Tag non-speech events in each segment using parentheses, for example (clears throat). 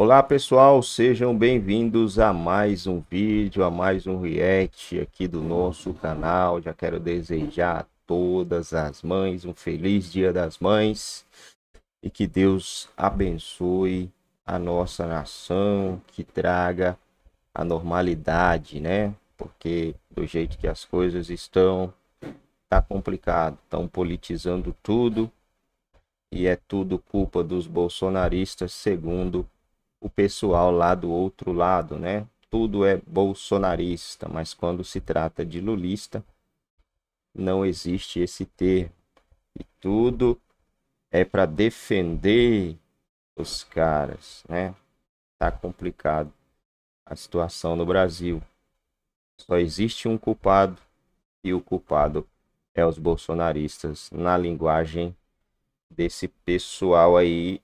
Olá pessoal, sejam bem-vindos a mais um vídeo, a mais um react aqui do nosso canal. Já quero desejar a todas as mães um feliz Dia das Mães e que Deus abençoe a nossa nação, que traga a normalidade, né? Porque do jeito que as coisas estão, tá complicado, estão politizando tudo e é tudo culpa dos bolsonaristas, segundo o pessoal lá do outro lado, né? Tudo é bolsonarista, mas quando se trata de lulista, não existe esse termo. E tudo é para defender os caras, né? Tá complicado a situação no Brasil. Só existe um culpado e o culpado é os bolsonaristas na linguagem desse pessoal aí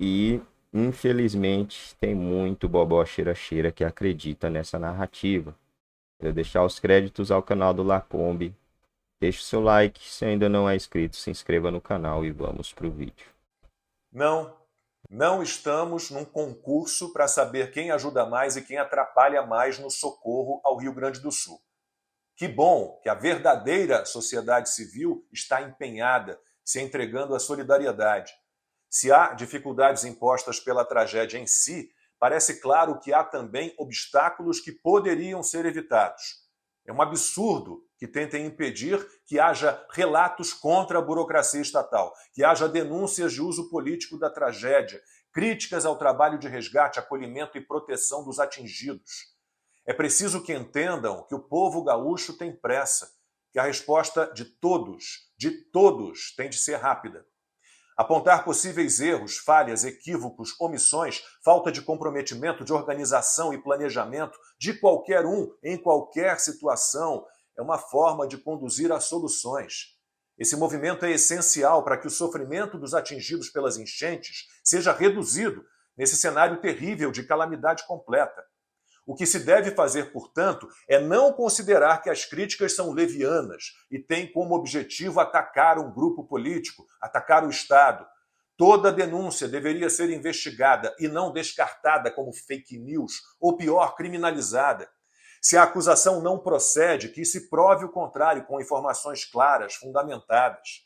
e Infelizmente, tem muito bobó cheira-cheira que acredita nessa narrativa. Para deixar os créditos ao canal do Lacombe, deixe seu like, se ainda não é inscrito, se inscreva no canal e vamos para o vídeo. Não, não estamos num concurso para saber quem ajuda mais e quem atrapalha mais no socorro ao Rio Grande do Sul. Que bom que a verdadeira sociedade civil está empenhada, se entregando à solidariedade. Se há dificuldades impostas pela tragédia em si, parece claro que há também obstáculos que poderiam ser evitados. É um absurdo que tentem impedir que haja relatos contra a burocracia estatal, que haja denúncias de uso político da tragédia, críticas ao trabalho de resgate, acolhimento e proteção dos atingidos. É preciso que entendam que o povo gaúcho tem pressa, que a resposta de todos, de todos, tem de ser rápida. Apontar possíveis erros, falhas, equívocos, omissões, falta de comprometimento, de organização e planejamento de qualquer um, em qualquer situação, é uma forma de conduzir a soluções. Esse movimento é essencial para que o sofrimento dos atingidos pelas enchentes seja reduzido nesse cenário terrível de calamidade completa. O que se deve fazer, portanto, é não considerar que as críticas são levianas e têm como objetivo atacar um grupo político, atacar o Estado. Toda denúncia deveria ser investigada e não descartada como fake news ou, pior, criminalizada. Se a acusação não procede, que se prove o contrário com informações claras, fundamentadas.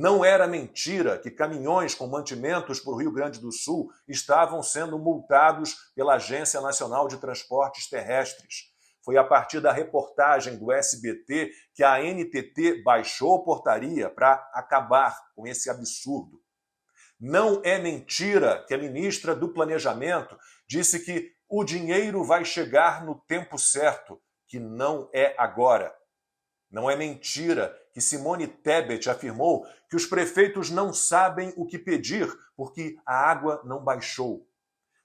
Não era mentira que caminhões com mantimentos para o Rio Grande do Sul estavam sendo multados pela Agência Nacional de Transportes Terrestres. Foi a partir da reportagem do SBT que a NTT baixou portaria para acabar com esse absurdo. Não é mentira que a ministra do Planejamento disse que o dinheiro vai chegar no tempo certo, que não é agora. Não é mentira que Simone Tebet afirmou que os prefeitos não sabem o que pedir porque a água não baixou.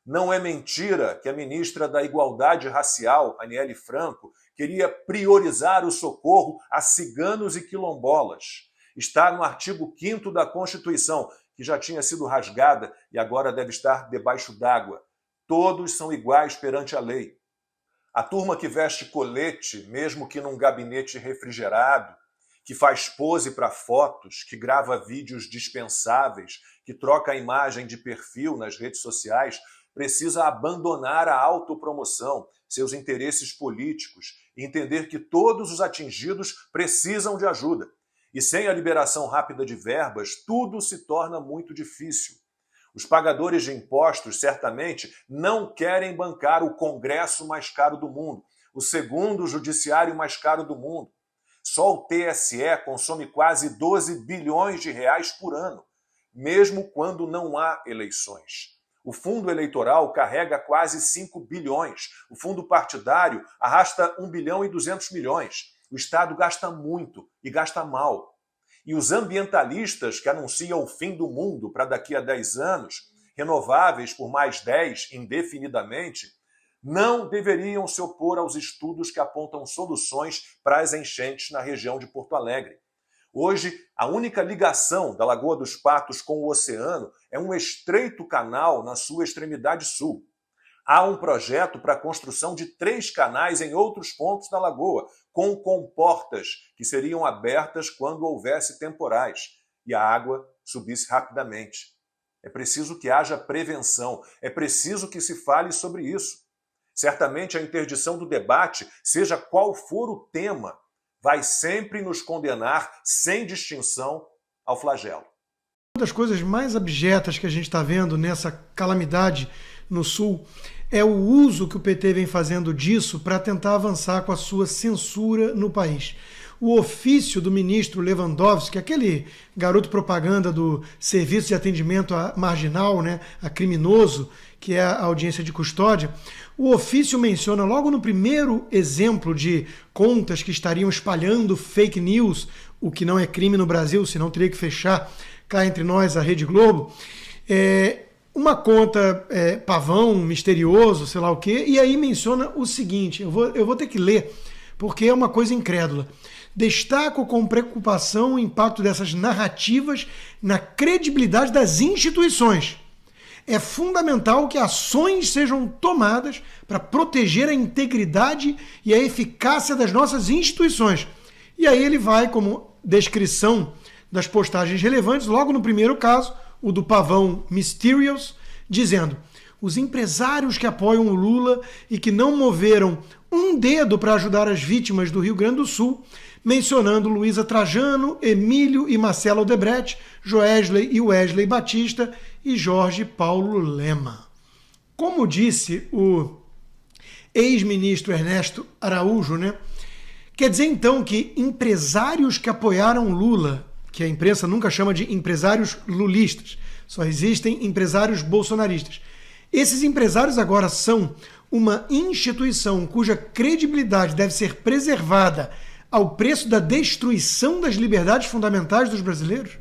Não é mentira que a ministra da Igualdade Racial, Aniele Franco, queria priorizar o socorro a ciganos e quilombolas. Está no artigo 5 da Constituição, que já tinha sido rasgada e agora deve estar debaixo d'água. Todos são iguais perante a lei. A turma que veste colete, mesmo que num gabinete refrigerado, que faz pose para fotos, que grava vídeos dispensáveis, que troca a imagem de perfil nas redes sociais, precisa abandonar a autopromoção, seus interesses políticos, e entender que todos os atingidos precisam de ajuda. E sem a liberação rápida de verbas, tudo se torna muito difícil. Os pagadores de impostos certamente não querem bancar o Congresso mais caro do mundo, o segundo judiciário mais caro do mundo, só o TSE consome quase 12 bilhões de reais por ano, mesmo quando não há eleições. O fundo eleitoral carrega quase 5 bilhões. O fundo partidário arrasta 1 bilhão e 200 milhões. O Estado gasta muito e gasta mal. E os ambientalistas que anunciam o fim do mundo para daqui a 10 anos, renováveis por mais 10 indefinidamente, não deveriam se opor aos estudos que apontam soluções para as enchentes na região de Porto Alegre. Hoje, a única ligação da Lagoa dos Patos com o oceano é um estreito canal na sua extremidade sul. Há um projeto para a construção de três canais em outros pontos da lagoa, com comportas que seriam abertas quando houvesse temporais e a água subisse rapidamente. É preciso que haja prevenção, é preciso que se fale sobre isso. Certamente a interdição do debate, seja qual for o tema, vai sempre nos condenar, sem distinção, ao flagelo. Uma das coisas mais abjetas que a gente está vendo nessa calamidade no Sul é o uso que o PT vem fazendo disso para tentar avançar com a sua censura no país o ofício do ministro Lewandowski, aquele garoto propaganda do Serviço de Atendimento Marginal, né, a criminoso, que é a audiência de custódia, o ofício menciona logo no primeiro exemplo de contas que estariam espalhando fake news, o que não é crime no Brasil, senão teria que fechar cá entre nós a Rede Globo. É, uma conta é, pavão, misterioso, sei lá o quê, e aí menciona o seguinte: eu vou, eu vou ter que ler, porque é uma coisa incrédula. Destaco com preocupação o impacto dessas narrativas na credibilidade das instituições. É fundamental que ações sejam tomadas para proteger a integridade e a eficácia das nossas instituições. E aí ele vai, como descrição das postagens relevantes, logo no primeiro caso, o do pavão Mysterious, dizendo: os empresários que apoiam o Lula e que não moveram um dedo para ajudar as vítimas do Rio Grande do Sul mencionando Luísa Trajano, Emílio e Marcela Odebrecht, Joesley e Wesley Batista e Jorge Paulo Lema. Como disse o ex-ministro Ernesto Araújo, né? Quer dizer então que empresários que apoiaram Lula, que a imprensa nunca chama de empresários lulistas, só existem empresários bolsonaristas. Esses empresários agora são uma instituição cuja credibilidade deve ser preservada ao preço da destruição das liberdades fundamentais dos brasileiros?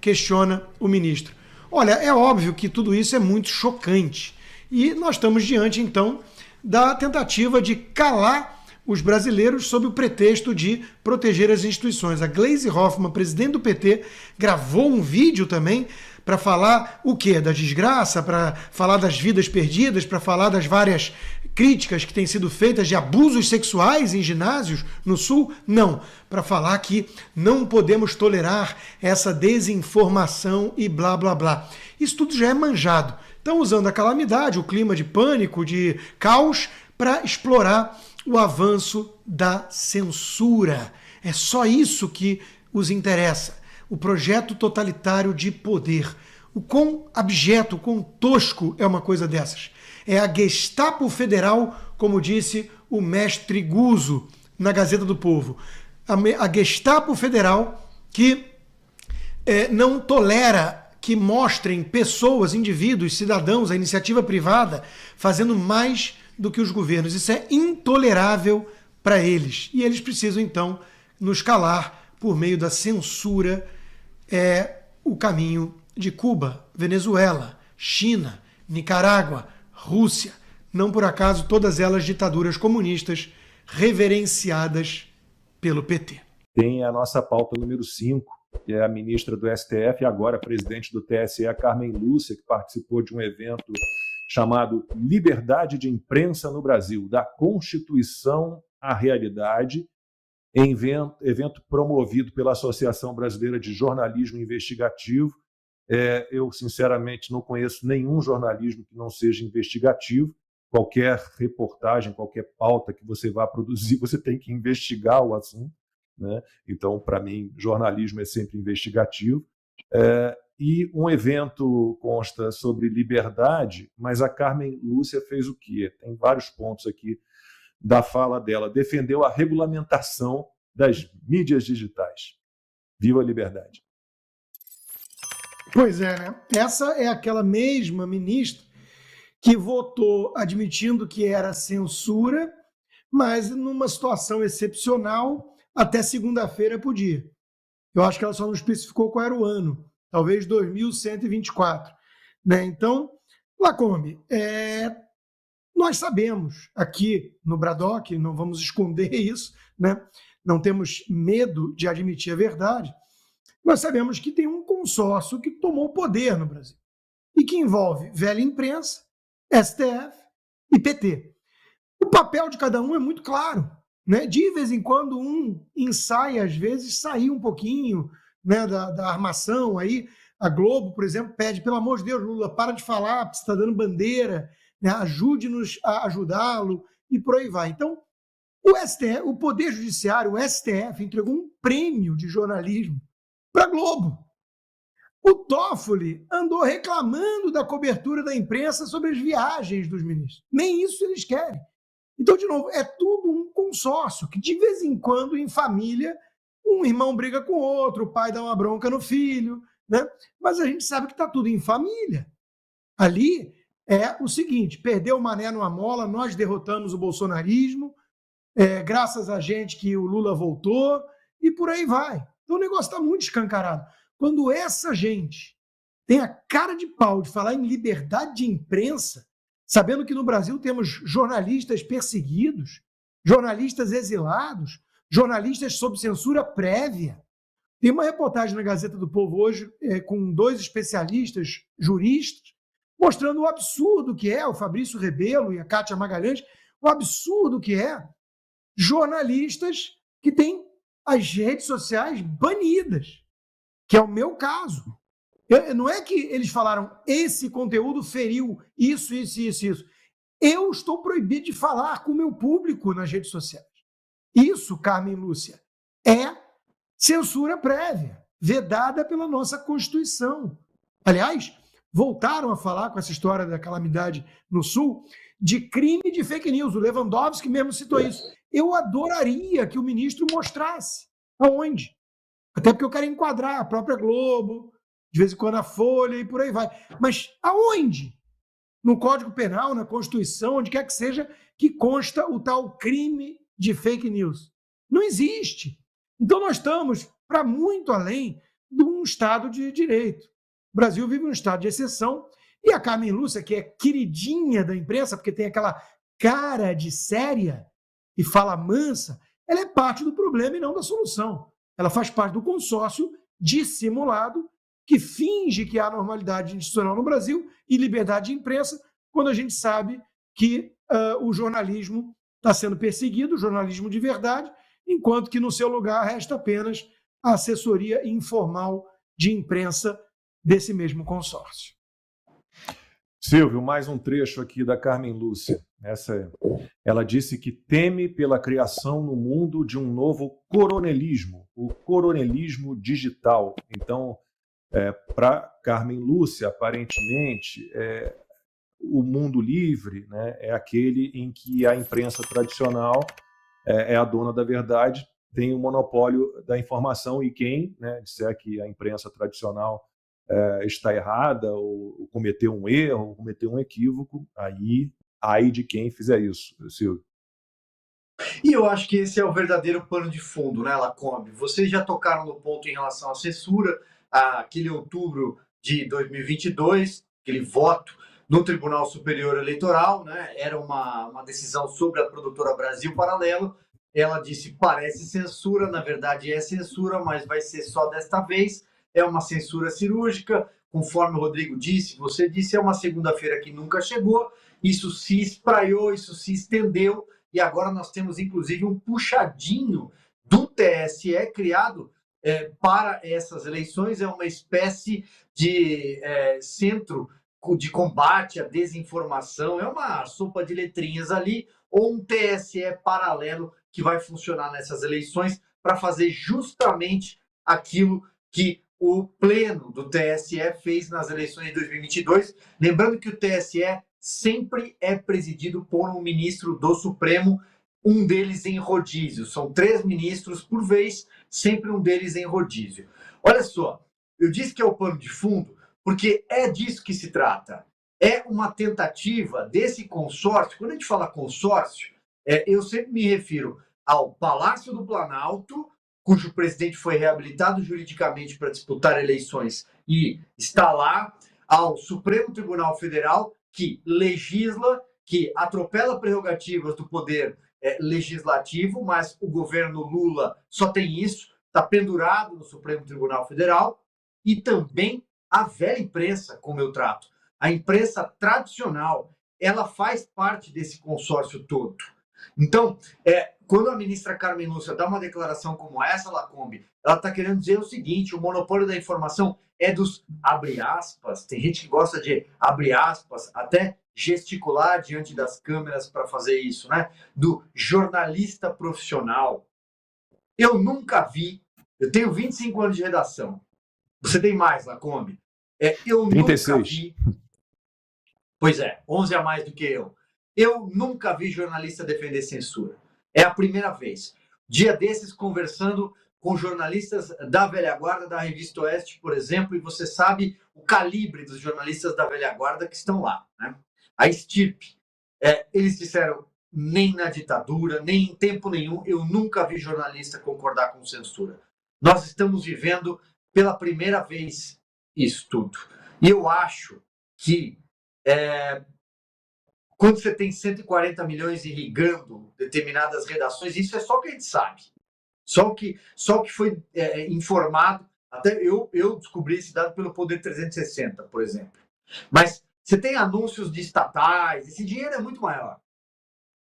Questiona o ministro. Olha, é óbvio que tudo isso é muito chocante. E nós estamos diante, então, da tentativa de calar os brasileiros sob o pretexto de proteger as instituições. A Glaze hoffman, presidente do PT, gravou um vídeo também para falar o quê? Da desgraça, para falar das vidas perdidas, para falar das várias críticas que têm sido feitas de abusos sexuais em ginásios no Sul? Não, para falar que não podemos tolerar essa desinformação e blá blá blá. Isso tudo já é manjado. Estão usando a calamidade, o clima de pânico, de caos, para explorar o avanço da censura. É só isso que os interessa. O projeto totalitário de poder. O quão abjeto, o quão tosco é uma coisa dessas. É a Gestapo Federal, como disse o mestre Guzo na Gazeta do Povo. A, Gestapo Federal que é, não tolera que mostrem pessoas, indivíduos, cidadãos, a iniciativa privada fazendo mais do que os governos. Isso é intolerável para eles. E eles precisam, então, nos calar por meio da censura. É o caminho de Cuba, Venezuela, China, Nicarágua, Rússia. Não por acaso todas elas ditaduras comunistas reverenciadas pelo PT. Tem a nossa pauta número 5, que é a ministra do STF e agora presidente do TSE, Carmen Lúcia, que participou de um evento chamado Liberdade de Imprensa no Brasil, da Constituição à Realidade, evento promovido pela Associação Brasileira de Jornalismo Investigativo, é, eu, sinceramente, não conheço nenhum jornalismo que não seja investigativo. Qualquer reportagem, qualquer pauta que você vá produzir, (laughs) você tem que investigar o assunto. Né? Então, para mim, jornalismo é sempre investigativo. É, e um evento consta sobre liberdade, mas a Carmen Lúcia fez o quê? Tem vários pontos aqui da fala dela. Defendeu a regulamentação das mídias digitais. Viva a liberdade! Pois é, né? Essa é aquela mesma ministra que votou admitindo que era censura, mas numa situação excepcional, até segunda-feira podia. Eu acho que ela só não especificou qual era o ano, talvez 2124. Né? Então, Lacombe, é... nós sabemos aqui no Bradock, não vamos esconder (laughs) isso, né? não temos medo de admitir a verdade, nós sabemos que tem um consórcio que tomou poder no Brasil e que envolve velha imprensa, STF e PT. O papel de cada um é muito claro. Né? De vez em quando um ensaia, às vezes, sair um pouquinho né, da, da armação. Aí a Globo, por exemplo, pede, pelo amor de Deus, Lula, para de falar, você está dando bandeira, né? ajude-nos a ajudá-lo e por aí vai. Então, o, STF, o Poder Judiciário, o STF, entregou um prêmio de jornalismo para a Globo. O Toffoli andou reclamando da cobertura da imprensa sobre as viagens dos ministros. Nem isso eles querem. Então, de novo, é tudo um consórcio que, de vez em quando, em família, um irmão briga com o outro, o pai dá uma bronca no filho, né? Mas a gente sabe que está tudo em família. Ali é o seguinte: perdeu o Mané numa mola, nós derrotamos o bolsonarismo, é, graças a gente que o Lula voltou, e por aí vai. Então o negócio está muito escancarado. Quando essa gente tem a cara de pau de falar em liberdade de imprensa, sabendo que no Brasil temos jornalistas perseguidos, jornalistas exilados, jornalistas sob censura prévia. Tem uma reportagem na Gazeta do Povo hoje é, com dois especialistas juristas mostrando o absurdo que é o Fabrício Rebelo e a Cátia Magalhães, o absurdo que é jornalistas que têm as redes sociais banidas, que é o meu caso. Eu, não é que eles falaram esse conteúdo feriu isso, isso, isso, isso. Eu estou proibido de falar com o meu público nas redes sociais. Isso, Carmen Lúcia, é censura prévia, vedada pela nossa Constituição. Aliás, voltaram a falar com essa história da calamidade no Sul, de crime de fake news. O Lewandowski mesmo citou isso. Eu adoraria que o ministro mostrasse aonde. Até porque eu quero enquadrar a própria Globo, de vez em quando a Folha e por aí vai. Mas aonde? No Código Penal, na Constituição, onde quer que seja, que consta o tal crime de fake news. Não existe. Então nós estamos para muito além de um Estado de direito. O Brasil vive um estado de exceção e a Carmen Lúcia, que é queridinha da imprensa, porque tem aquela cara de séria e fala mansa, ela é parte do problema e não da solução. Ela faz parte do consórcio dissimulado que finge que há normalidade institucional no Brasil e liberdade de imprensa, quando a gente sabe que uh, o jornalismo está sendo perseguido, o jornalismo de verdade, enquanto que no seu lugar resta apenas a assessoria informal de imprensa desse mesmo consórcio. Silvio, mais um trecho aqui da Carmen Lúcia. Essa é. Ela disse que teme pela criação no mundo de um novo coronelismo, o coronelismo digital. Então, é, para Carmen Lúcia, aparentemente, é, o mundo livre né, é aquele em que a imprensa tradicional é, é a dona da verdade, tem o monopólio da informação e quem né, disser que a imprensa tradicional é, está errada, ou, ou, cometeu um erro, ou cometeu um equívoco, aí, aí de quem fizer isso, Silvio. E eu acho que esse é o verdadeiro pano de fundo, né, Lacombe? Vocês já tocaram no ponto em relação à censura, aquele outubro de 2022, aquele voto no Tribunal Superior Eleitoral, né? Era uma, uma decisão sobre a produtora Brasil Paralelo. Ela disse: parece censura, na verdade é censura, mas vai ser só desta vez é uma censura cirúrgica, conforme o Rodrigo disse, você disse, é uma segunda-feira que nunca chegou, isso se espraiou, isso se estendeu, e agora nós temos inclusive um puxadinho do TSE criado é, para essas eleições, é uma espécie de é, centro de combate à desinformação, é uma sopa de letrinhas ali, ou um TSE paralelo que vai funcionar nessas eleições para fazer justamente aquilo que o pleno do TSE fez nas eleições de 2022. Lembrando que o TSE sempre é presidido por um ministro do Supremo, um deles em rodízio. São três ministros por vez, sempre um deles em rodízio. Olha só, eu disse que é o pano de fundo, porque é disso que se trata. É uma tentativa desse consórcio. Quando a gente fala consórcio, é, eu sempre me refiro ao Palácio do Planalto cujo presidente foi reabilitado juridicamente para disputar eleições e está lá, ao Supremo Tribunal Federal, que legisla, que atropela prerrogativas do poder é, legislativo, mas o governo Lula só tem isso, está pendurado no Supremo Tribunal Federal, e também a velha imprensa, como eu trato. A imprensa tradicional, ela faz parte desse consórcio todo. Então, é, quando a ministra Carmen Lúcia dá uma declaração como essa, Lacombe, ela está querendo dizer o seguinte: o monopólio da informação é dos abre aspas. Tem gente que gosta de abre aspas, até gesticular diante das câmeras para fazer isso, né? Do jornalista profissional. Eu nunca vi. Eu tenho 25 anos de redação. Você tem mais, Lacombe? É, eu 36. nunca vi. Pois é, 11 a mais do que eu. Eu nunca vi jornalista defender censura. É a primeira vez. Dia desses, conversando com jornalistas da velha guarda, da revista Oeste, por exemplo, e você sabe o calibre dos jornalistas da velha guarda que estão lá. Né? A estirpe. É, eles disseram, nem na ditadura, nem em tempo nenhum, eu nunca vi jornalista concordar com censura. Nós estamos vivendo pela primeira vez isso tudo. E eu acho que é, quando você tem 140 milhões irrigando determinadas redações, isso é só o que a gente sabe. Só o que, só o que foi é, é informado. Até eu, eu descobri esse dado pelo Poder 360, por exemplo. Mas você tem anúncios de estatais, esse dinheiro é muito maior.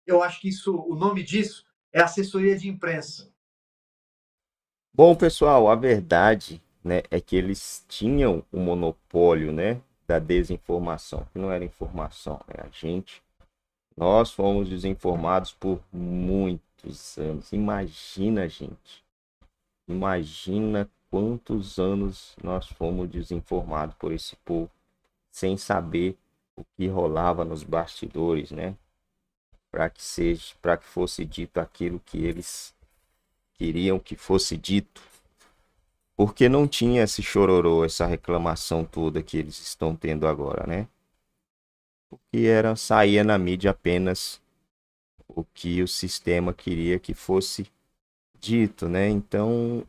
Eu acho que isso, o nome disso é assessoria de imprensa. Bom, pessoal, a verdade né, é que eles tinham o um monopólio né, da desinformação, que não era informação, é a gente. Nós fomos desinformados por muitos anos. Imagina, gente. Imagina quantos anos nós fomos desinformados por esse povo, sem saber o que rolava nos bastidores, né? Para que seja, para que fosse dito aquilo que eles queriam que fosse dito porque não tinha esse chororô, essa reclamação toda que eles estão tendo agora, né? Porque era saía na mídia apenas o que o sistema queria que fosse dito, né? Então,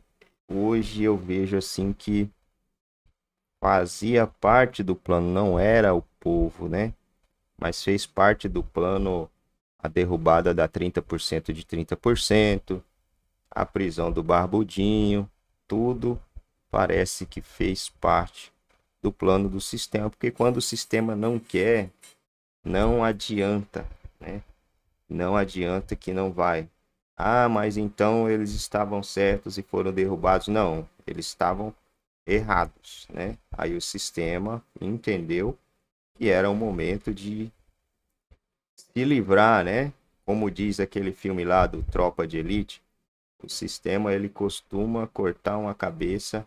hoje eu vejo assim que fazia parte do plano, não era o povo, né? Mas fez parte do plano a derrubada da 30% de 30%, a prisão do Barbudinho, tudo parece que fez parte do plano do sistema, porque quando o sistema não quer, não adianta, né? Não adianta que não vai. Ah, mas então eles estavam certos e foram derrubados. Não, eles estavam errados, né? Aí o sistema entendeu que era o momento de se livrar, né? Como diz aquele filme lá do Tropa de Elite, o sistema ele costuma cortar uma cabeça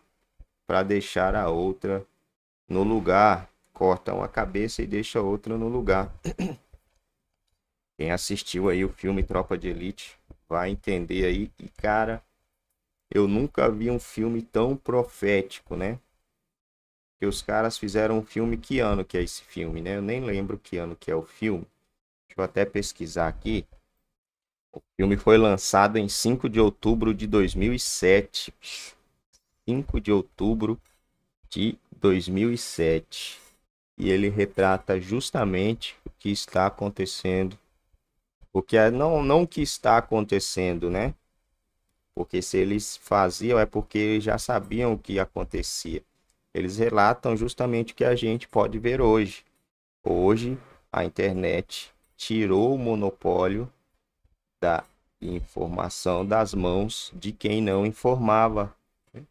para deixar a outra no lugar. Corta uma cabeça e deixa a outra no lugar. (clears throat) Quem assistiu aí o filme Tropa de Elite vai entender aí. que cara, eu nunca vi um filme tão profético, né? Que os caras fizeram um filme. Que ano que é esse filme, né? Eu nem lembro que ano que é o filme. Deixa eu até pesquisar aqui. O filme foi lançado em 5 de outubro de 2007. 5 de outubro de 2007. E ele retrata justamente o que está acontecendo. O que é, não, não o que está acontecendo, né? Porque se eles faziam é porque já sabiam o que acontecia. Eles relatam justamente o que a gente pode ver hoje. Hoje a internet tirou o monopólio da informação das mãos de quem não informava. Né?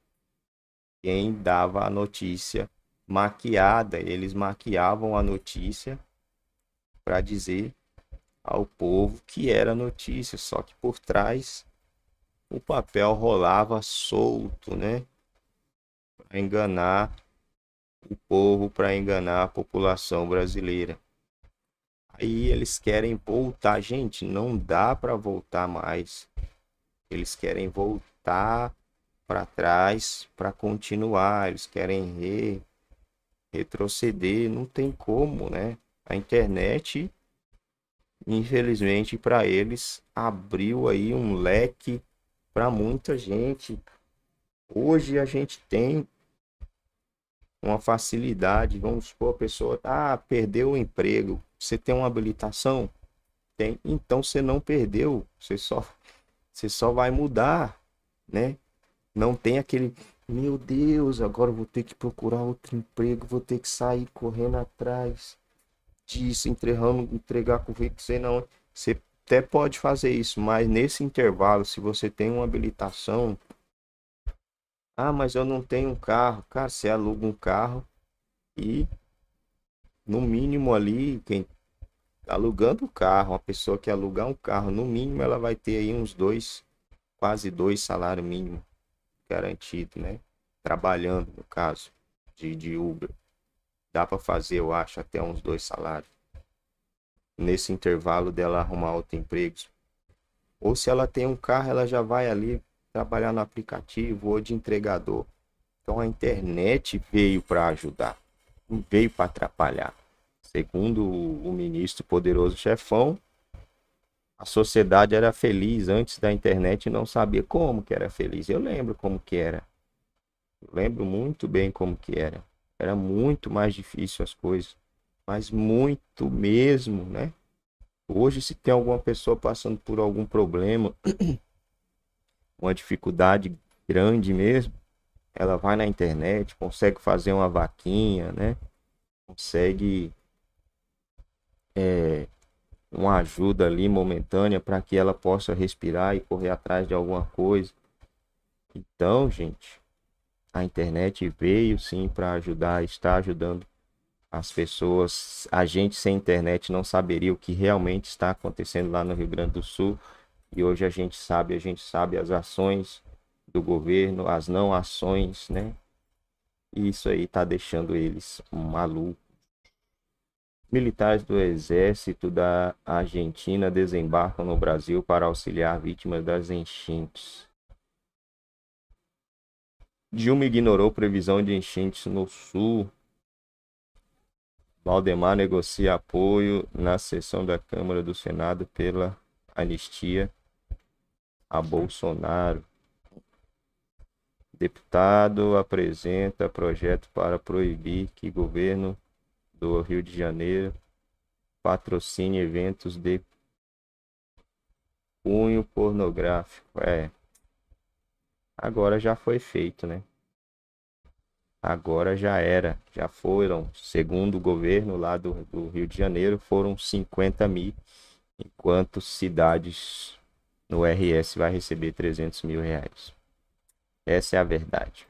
Quem dava a notícia maquiada, eles maquiavam a notícia para dizer ao povo que era notícia, só que por trás o papel rolava solto, né? Para enganar o povo, para enganar a população brasileira. Aí eles querem voltar. Gente, não dá para voltar mais. Eles querem voltar para trás para continuar. Eles querem re... retroceder. Não tem como, né? A internet, infelizmente, para eles abriu aí um leque para muita gente. Hoje a gente tem uma facilidade. Vamos supor, a pessoa ah, perdeu o emprego. Você tem uma habilitação? Tem. Então você não perdeu. Você só, você só vai mudar, né? Não tem aquele, meu Deus, agora vou ter que procurar outro emprego, vou ter que sair correndo atrás disso, entregando, entregar currículo, sei não. Você até pode fazer isso, mas nesse intervalo, se você tem uma habilitação, ah, mas eu não tenho um carro. Cara, você aluga um carro e no mínimo ali, quem alugando o carro, uma pessoa que alugar um carro, no mínimo ela vai ter aí uns dois, quase dois salário mínimo garantido, né? Trabalhando, no caso, de, de Uber. Dá para fazer, eu acho, até uns dois salários. Nesse intervalo dela arrumar outro emprego. Ou se ela tem um carro, ela já vai ali trabalhar no aplicativo ou de entregador. Então a internet veio para ajudar, não veio para atrapalhar. Segundo o ministro poderoso chefão, a sociedade era feliz antes da internet e não sabia como que era feliz. Eu lembro como que era. Eu lembro muito bem como que era. Era muito mais difícil as coisas, mas muito mesmo, né? Hoje se tem alguma pessoa passando por algum problema (clears throat) uma dificuldade grande mesmo, ela vai na internet, consegue fazer uma vaquinha, né? Consegue é, uma ajuda ali momentânea para que ela possa respirar e correr atrás de alguma coisa. Então, gente, a internet veio sim para ajudar, está ajudando as pessoas. A gente sem internet não saberia o que realmente está acontecendo lá no Rio Grande do Sul. E hoje a gente sabe, a gente sabe as ações do governo, as não ações, né? E isso aí tá deixando eles malucos. Militares do Exército da Argentina desembarcam no Brasil para auxiliar vítimas das enchentes. Dilma ignorou previsão de enchentes no sul. Valdemar negocia apoio na sessão da Câmara do Senado pela anistia a Bolsonaro. Deputado apresenta projeto para proibir que governo do Rio de Janeiro patrocine eventos de punho pornográfico. É. Agora já foi feito, né? Agora já era. Já foram, segundo o governo lá do, do Rio de Janeiro, foram 50 mil enquanto cidades no RS vai receber 300 mil reais. Essa é a verdade.